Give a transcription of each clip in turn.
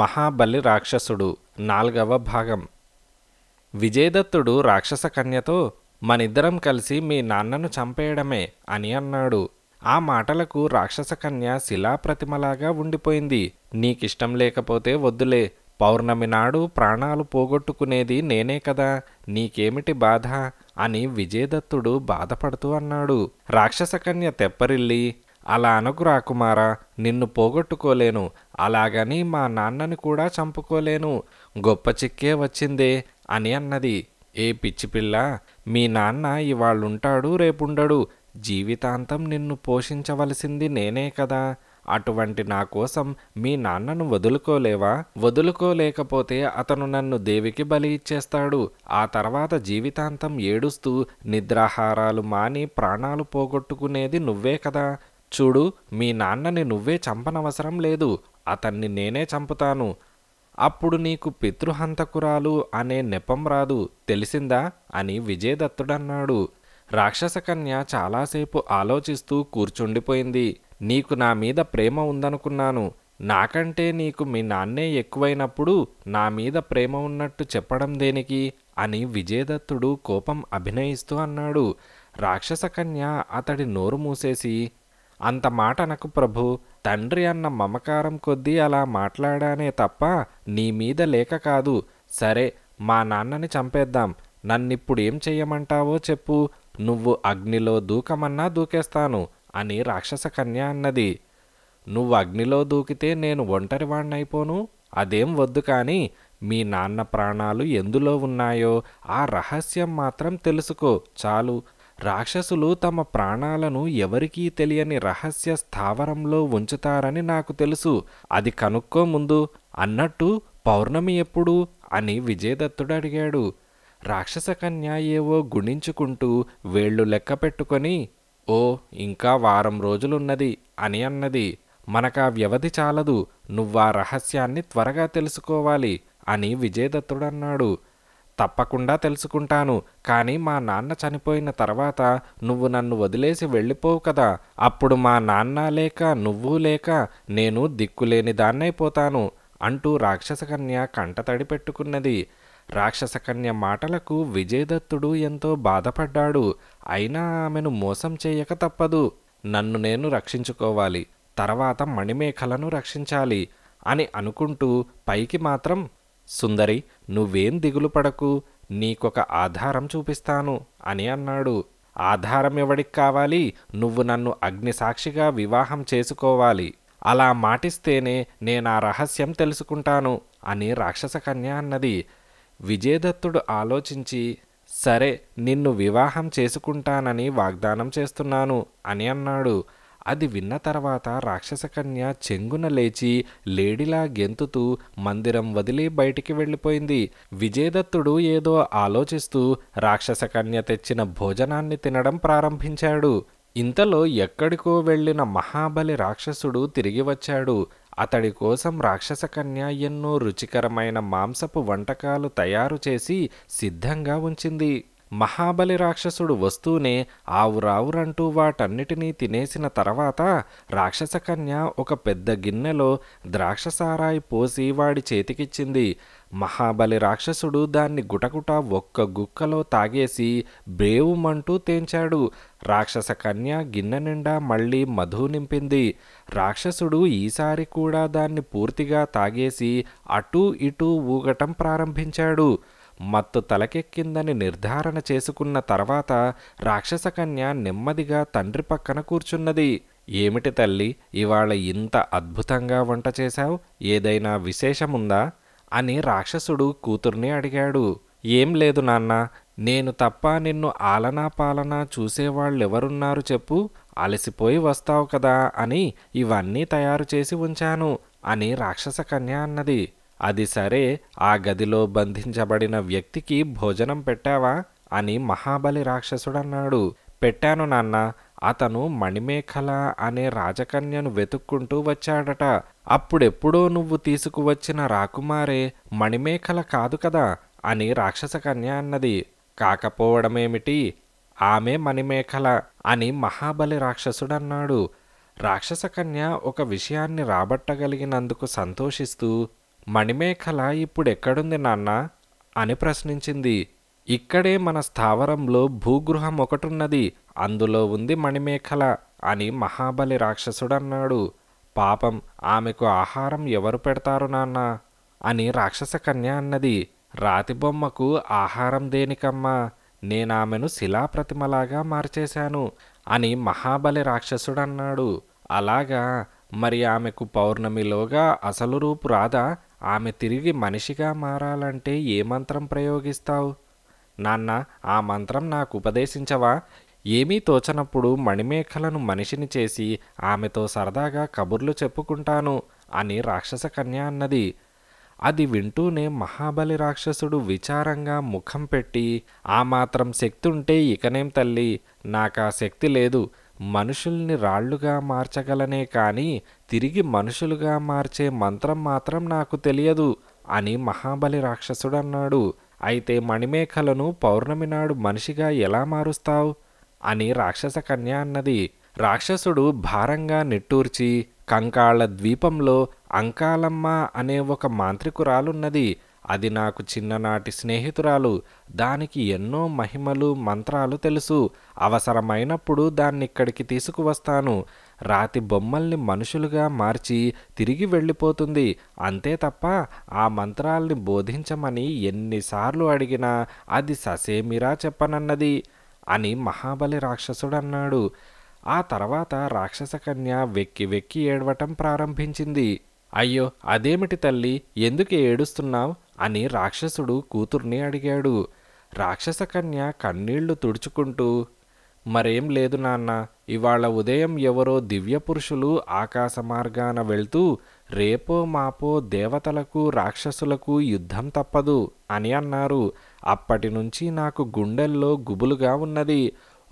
మహాబలి రాక్షసుడు నాల్గవ భాగం విజయదత్తుడు రాక్షస కన్యతో మనిద్దరం కలిసి మీ నాన్నను చంపేయడమే అని అన్నాడు ఆ మాటలకు రాక్షస కన్య శిలాప్రతిమలాగా ఉండిపోయింది నీకిష్టం లేకపోతే వద్దులే పౌర్ణమి నాడు ప్రాణాలు పోగొట్టుకునేది నేనే కదా నీకేమిటి బాధ అని విజయదత్తుడు బాధపడుతూ అన్నాడు రాక్షస కన్య తెప్పరిల్లి అలా అనుకురా నిన్ను పోగొట్టుకోలేను అలాగని మా నాన్నని కూడా చంపుకోలేను గొప్ప చిక్కే వచ్చిందే అని అన్నది ఏ పిచ్చిపిల్ల మీ నాన్న ఇవాళ్ళుంటాడు రేపుండడు జీవితాంతం నిన్ను పోషించవలసింది నేనే కదా అటువంటి నా కోసం మీ నాన్నను వదులుకోలేవా వదులుకోలేకపోతే అతను నన్ను దేవికి బలి ఇచ్చేస్తాడు ఆ తర్వాత జీవితాంతం ఏడుస్తూ నిద్రాహారాలు మాని ప్రాణాలు పోగొట్టుకునేది నువ్వే కదా చూడు మీ నాన్నని నువ్వే చంపనవసరం లేదు అతన్ని నేనే చంపుతాను అప్పుడు నీకు పితృహంతకురాలు అనే నెపం రాదు తెలిసిందా అని విజయదత్తుడన్నాడు రాక్షసకన్య చాలాసేపు ఆలోచిస్తూ కూర్చుండిపోయింది నీకు నా మీద ప్రేమ ఉందనుకున్నాను నాకంటే నీకు మీ నాన్నే ఎక్కువైనప్పుడు నా మీద ప్రేమ ఉన్నట్టు చెప్పడం దేనికి అని విజయదత్తుడు కోపం అభినయిస్తూ అన్నాడు రాక్షసకన్య అతడి నోరు మూసేసి అంత మాట అనకు ప్రభు తండ్రి అన్న మమకారం కొద్దీ అలా మాట్లాడానే తప్ప నీ మీద లేక కాదు సరే మా నాన్నని చంపేద్దాం నన్నిప్పుడు ఏం చెయ్యమంటావో చెప్పు నువ్వు అగ్నిలో దూకమన్నా దూకేస్తాను అని రాక్షస కన్య అన్నది నువ్వు అగ్నిలో దూకితే నేను ఒంటరివాణ్ణైపోను అదేం వద్దు కానీ మీ నాన్న ప్రాణాలు ఎందులో ఉన్నాయో ఆ రహస్యం మాత్రం తెలుసుకో చాలు రాక్షసులు తమ ప్రాణాలను ఎవరికీ తెలియని రహస్య స్థావరంలో ఉంచుతారని నాకు తెలుసు అది కనుక్కో ముందు అన్నట్టు పౌర్ణమి ఎప్పుడు అని విజయదత్తుడు అడిగాడు రాక్షస కన్యా ఏవో గుణించుకుంటూ వేళ్ళు లెక్క పెట్టుకొని ఓ ఇంకా వారం రోజులున్నది అని అన్నది మనకా వ్యవధి చాలదు నువ్వా రహస్యాన్ని త్వరగా తెలుసుకోవాలి అని విజయదత్తుడన్నాడు తప్పకుండా తెలుసుకుంటాను కానీ మా నాన్న చనిపోయిన తర్వాత నువ్వు నన్ను వదిలేసి వెళ్ళిపోవు కదా అప్పుడు మా నాన్న లేక నువ్వు లేక నేను దిక్కులేని దాన్నైపోతాను అంటూ రాక్షసకన్య కంటతడి పెట్టుకున్నది రాక్షసకన్య మాటలకు విజయదత్తుడు ఎంతో బాధపడ్డాడు అయినా ఆమెను మోసం చేయక తప్పదు నన్ను నేను రక్షించుకోవాలి తర్వాత మణిమేఖలను రక్షించాలి అని అనుకుంటూ పైకి మాత్రం సుందరి నువ్వేం దిగులు పడకు నీకొక ఆధారం చూపిస్తాను అని అన్నాడు ఆధారం ఎవడికి కావాలి నువ్వు నన్ను అగ్నిసాక్షిగా వివాహం చేసుకోవాలి అలా మాటిస్తేనే నేను రహస్యం తెలుసుకుంటాను అని రాక్షసకన్య అన్నది విజయదత్తుడు ఆలోచించి సరే నిన్ను వివాహం చేసుకుంటానని వాగ్దానం చేస్తున్నాను అని అన్నాడు అది విన్న తర్వాత రాక్షసకన్య చెంగున లేచి లేడిలా గెంతుతూ మందిరం వదిలి బయటికి వెళ్ళిపోయింది విజయదత్తుడు ఏదో ఆలోచిస్తూ రాక్షసకన్య తెచ్చిన భోజనాన్ని తినడం ప్రారంభించాడు ఇంతలో ఎక్కడికో వెళ్ళిన మహాబలి రాక్షసుడు తిరిగి వచ్చాడు అతడి కోసం రాక్షసకన్య ఎన్నో రుచికరమైన మాంసపు వంటకాలు తయారు చేసి సిద్ధంగా ఉంచింది మహాబలి రాక్షసుడు వస్తూనే ఆవురావురంటూ వాటన్నిటినీ తినేసిన తర్వాత రాక్షసకన్య ఒక పెద్ద గిన్నెలో ద్రాక్షసారాయి పోసి వాడి చేతికిచ్చింది మహాబలి రాక్షసుడు దాన్ని గుటగుట ఒక్క గుక్కలో తాగేసి బేవుమంటూ తేంచాడు రాక్షస కన్య గిన్నె నిండా మళ్ళీ మధు నింపింది రాక్షసుడు ఈసారి కూడా దాన్ని పూర్తిగా తాగేసి అటూ ఇటూ ఊగటం ప్రారంభించాడు మత్తు తలకెక్కిందని నిర్ధారణ చేసుకున్న తర్వాత రాక్షసకన్య నెమ్మదిగా తండ్రి పక్కన కూర్చున్నది ఏమిటి తల్లి ఇవాళ ఇంత అద్భుతంగా వంట చేశావు ఏదైనా విశేషముందా అని రాక్షసుడు కూతుర్ని అడిగాడు ఏం లేదు నాన్న నేను తప్ప నిన్ను ఆలనా పాలనా చూసేవాళ్ళెవరున్నారు చెప్పు అలసిపోయి వస్తావు కదా అని ఇవన్నీ తయారు చేసి ఉంచాను అని రాక్షసకన్య అన్నది అది సరే ఆ గదిలో బంధించబడిన వ్యక్తికి భోజనం పెట్టావా అని మహాబలి రాక్షసుడన్నాడు పెట్టాను నాన్న అతను మణిమేఖల అనే రాజకన్యను వెతుక్కుంటూ వచ్చాడట అప్పుడెప్పుడో నువ్వు తీసుకువచ్చిన రాకుమారే మణిమేఖల కాదు కదా అని రాక్షసకన్య అన్నది కాకపోవడమేమిటి ఆమె మణిమేఖల అని మహాబలి రాక్షసుడన్నాడు రాక్షసకన్య ఒక విషయాన్ని రాబట్టగలిగినందుకు సంతోషిస్తూ మణిమేఖల ఇప్పుడు ఎక్కడుంది నాన్న అని ప్రశ్నించింది ఇక్కడే మన స్థావరంలో భూగృహం ఒకటున్నది అందులో ఉంది మణిమేఖల అని మహాబలి రాక్షసుడన్నాడు పాపం ఆమెకు ఆహారం ఎవరు పెడతారు నాన్న అని రాక్షస కన్య అన్నది రాతిబొమ్మకు ఆహారం దేనికమ్మా నేనామెను శిలాప్రతిమలాగా మార్చేశాను అని మహాబలి రాక్షసుడన్నాడు అలాగా మరి ఆమెకు పౌర్ణమిలోగా అసలు రూపు రాదా ఆమె తిరిగి మనిషిగా మారాలంటే ఏ మంత్రం ప్రయోగిస్తావు నాన్న ఆ మంత్రం నాకు ఉపదేశించవా ఏమీ తోచనప్పుడు మణిమేఖలను మనిషిని చేసి ఆమెతో సరదాగా కబుర్లు చెప్పుకుంటాను అని రాక్షస కన్య అన్నది అది వింటూనే మహాబలి రాక్షసుడు విచారంగా ముఖం పెట్టి ఆ మాత్రం శక్తి ఉంటే ఇకనేం తల్లి నాకా శక్తి లేదు మనుషుల్ని రాళ్లుగా మార్చగలనే కానీ తిరిగి మనుషులుగా మార్చే మంత్రం మాత్రం నాకు తెలియదు అని మహాబలి రాక్షసుడన్నాడు అయితే మణిమేఖలను పౌర్ణమి నాడు మనిషిగా ఎలా మారుస్తావు అని రాక్షస కన్య అన్నది రాక్షసుడు భారంగా నిట్టూర్చి కంకాళ ద్వీపంలో అంకాలమ్మ అనే ఒక మాంత్రికురాలున్నది అది నాకు చిన్ననాటి స్నేహితురాలు దానికి ఎన్నో మహిమలు మంత్రాలు తెలుసు అవసరమైనప్పుడు దాన్నిక్కడికి తీసుకువస్తాను రాతి బొమ్మల్ని మనుషులుగా మార్చి తిరిగి వెళ్ళిపోతుంది అంతే తప్ప ఆ మంత్రాల్ని బోధించమని ఎన్నిసార్లు అడిగినా అది ససేమిరా చెప్పనన్నది అని మహాబలి రాక్షసుడన్నాడు ఆ తర్వాత రాక్షసకన్య వెక్కి వెక్కి ఏడవటం ప్రారంభించింది అయ్యో అదేమిటి తల్లి ఎందుకు ఏడుస్తున్నావు అని రాక్షసుడు కూతుర్ని అడిగాడు రాక్షస కన్య కన్నీళ్లు తుడుచుకుంటూ మరేం లేదు నాన్న ఇవాళ ఉదయం ఎవరో దివ్య పురుషులు ఆకాశ మార్గాన వెళ్తూ రేపో మాపో దేవతలకు రాక్షసులకు యుద్ధం తప్పదు అని అన్నారు అప్పటి నుంచి నాకు గుండెల్లో గుబులుగా ఉన్నది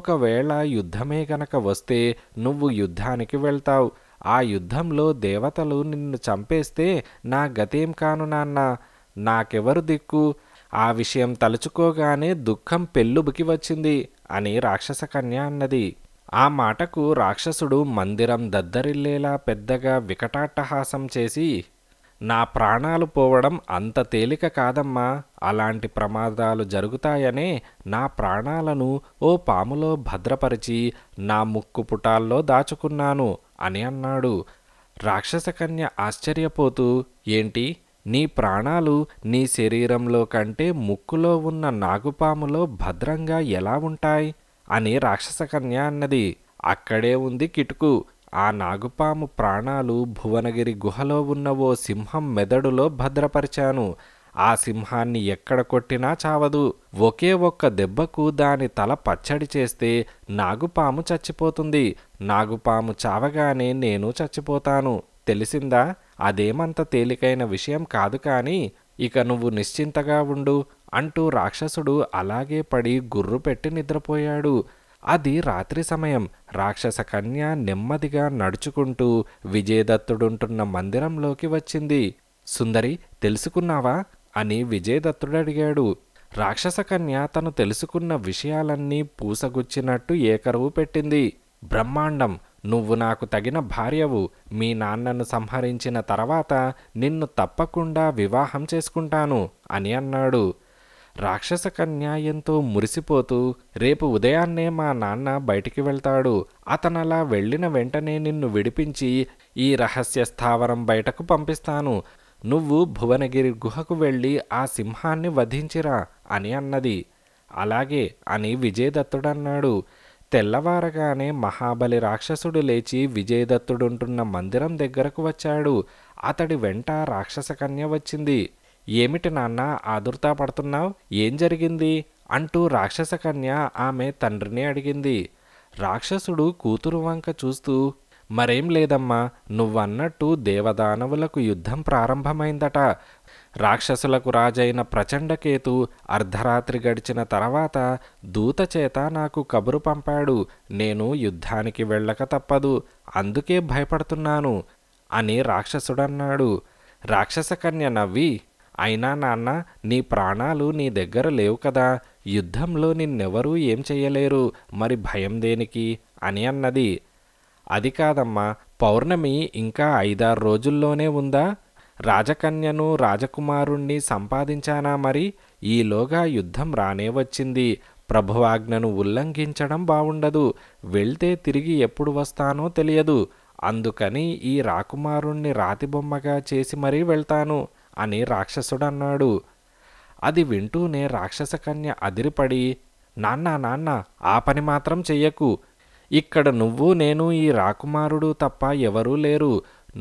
ఒకవేళ యుద్ధమే గనక వస్తే నువ్వు యుద్ధానికి వెళ్తావు ఆ యుద్ధంలో దేవతలు నిన్ను చంపేస్తే నా గతేం కాను నాన్న నాకెవరు దిక్కు ఆ విషయం తలుచుకోగానే దుఃఖం పెళ్ళుబుకి వచ్చింది అని రాక్షసకన్య అన్నది ఆ మాటకు రాక్షసుడు మందిరం దద్దరిల్లేలా పెద్దగా వికటాట్టహాసం చేసి నా ప్రాణాలు పోవడం అంత తేలిక కాదమ్మా అలాంటి ప్రమాదాలు జరుగుతాయనే నా ప్రాణాలను ఓ పాములో భద్రపరిచి నా ముక్కు పుటాల్లో దాచుకున్నాను అని అన్నాడు రాక్షసకన్య ఆశ్చర్యపోతూ ఏంటి నీ ప్రాణాలు నీ శరీరంలో కంటే ముక్కులో ఉన్న నాగుపాములో భద్రంగా ఎలా ఉంటాయి అని రాక్షసకన్య అన్నది అక్కడే ఉంది కిటుకు ఆ నాగుపాము ప్రాణాలు భువనగిరి గుహలో ఉన్న ఓ సింహం మెదడులో భద్రపరిచాను ఆ సింహాన్ని ఎక్కడ కొట్టినా చావదు ఒకే ఒక్క దెబ్బకు దాని తల పచ్చడి చేస్తే నాగుపాము చచ్చిపోతుంది నాగుపాము చావగానే నేను చచ్చిపోతాను తెలిసిందా అదేమంత తేలికైన విషయం కాదు కానీ ఇక నువ్వు నిశ్చింతగా ఉండు అంటూ రాక్షసుడు అలాగే పడి గుర్రు పెట్టి నిద్రపోయాడు అది రాత్రి సమయం రాక్షస కన్య నెమ్మదిగా నడుచుకుంటూ విజయదత్తుడుంటున్న మందిరంలోకి వచ్చింది సుందరి తెలుసుకున్నావా అని విజయదత్తుడు అడిగాడు రాక్షసకన్య తను తెలుసుకున్న విషయాలన్నీ పూసగుచ్చినట్టు ఏకరువు పెట్టింది బ్రహ్మాండం నువ్వు నాకు తగిన భార్యవు మీ నాన్నను సంహరించిన తర్వాత నిన్ను తప్పకుండా వివాహం చేసుకుంటాను అని అన్నాడు రాక్షస కన్యాయంతో మురిసిపోతూ రేపు ఉదయాన్నే మా నాన్న బయటికి వెళ్తాడు అతనలా వెళ్ళిన వెంటనే నిన్ను విడిపించి ఈ రహస్య స్థావరం బయటకు పంపిస్తాను నువ్వు భువనగిరి గుహకు వెళ్ళి ఆ సింహాన్ని వధించిరా అని అన్నది అలాగే అని విజయదత్తుడన్నాడు తెల్లవారగానే మహాబలి రాక్షసుడు లేచి విజయదత్తుడుంటున్న మందిరం దగ్గరకు వచ్చాడు అతడి వెంట రాక్షసకన్య వచ్చింది ఏమిటి నాన్న ఆదుర్తా పడుతున్నావు ఏం జరిగింది అంటూ రాక్షస కన్య ఆమె తండ్రిని అడిగింది రాక్షసుడు కూతురు వంక చూస్తూ మరేం లేదమ్మా నువ్వన్నట్టు దేవదానవులకు యుద్ధం ప్రారంభమైందట రాక్షసులకు రాజైన ప్రచండకేతు అర్ధరాత్రి గడిచిన తర్వాత దూతచేత నాకు కబురు పంపాడు నేను యుద్ధానికి వెళ్ళక తప్పదు అందుకే భయపడుతున్నాను అని రాక్షసుడన్నాడు రాక్షసకన్య నవ్వి అయినా నాన్న నీ ప్రాణాలు నీ దగ్గర లేవు కదా యుద్ధంలో నిన్నెవరూ ఏం చేయలేరు మరి భయం దేనికి అని అన్నది అది కాదమ్మా పౌర్ణమి ఇంకా ఐదారు రోజుల్లోనే ఉందా రాజకన్యను రాజకుమారుణ్ణి సంపాదించానా మరి ఈలోగా యుద్ధం రానే వచ్చింది ప్రభువాజ్ఞను ఉల్లంఘించడం బావుండదు వెళ్తే తిరిగి ఎప్పుడు వస్తానో తెలియదు అందుకని ఈ రాకుమారుణ్ణి రాతిబొమ్మగా చేసి మరీ వెళ్తాను అని రాక్షసుడు అన్నాడు అది వింటూనే రాక్షస కన్య అదిరిపడి నాన్న నాన్న ఆ పని మాత్రం చెయ్యకు ఇక్కడ నువ్వు నేను ఈ రాకుమారుడు తప్ప ఎవరూ లేరు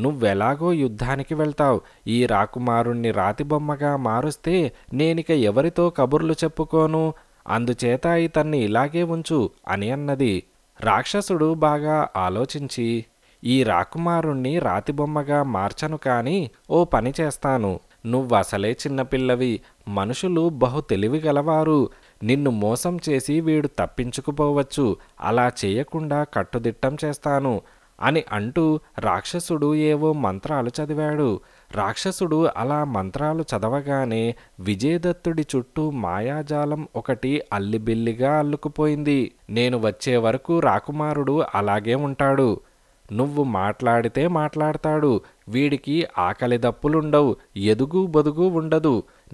నువ్వెలాగో యుద్ధానికి వెళ్తావు ఈ రాకుమారుణ్ణి రాతిబొమ్మగా మారుస్తే నేనిక ఎవరితో కబుర్లు చెప్పుకోను అందుచేత ఇతన్ని ఇలాగే ఉంచు అని అన్నది రాక్షసుడు బాగా ఆలోచించి ఈ రాకుమారుణ్ణి రాతిబొమ్మగా మార్చను కానీ ఓ పని చేస్తాను నువ్వసలే చిన్నపిల్లవి మనుషులు బహు తెలివి గలవారు నిన్ను మోసం చేసి వీడు తప్పించుకుపోవచ్చు అలా చేయకుండా కట్టుదిట్టం చేస్తాను అని అంటూ రాక్షసుడు ఏవో మంత్రాలు చదివాడు రాక్షసుడు అలా మంత్రాలు చదవగానే విజయదత్తుడి చుట్టూ మాయాజాలం ఒకటి అల్లిబిల్లిగా అల్లుకుపోయింది నేను వచ్చే వరకు రాకుమారుడు అలాగే ఉంటాడు నువ్వు మాట్లాడితే మాట్లాడతాడు వీడికి ఆకలి దప్పులుండవు ఎదుగు బదుగు ఉండదు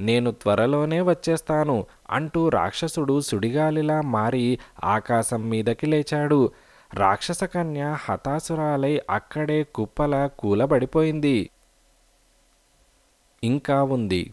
నేను త్వరలోనే వచ్చేస్తాను అంటూ రాక్షసుడు సుడిగాలిలా మారి ఆకాశం మీదకి లేచాడు రాక్షసకన్య హతాసురాలై అక్కడే కుప్పల కూలబడిపోయింది ఇంకా ఉంది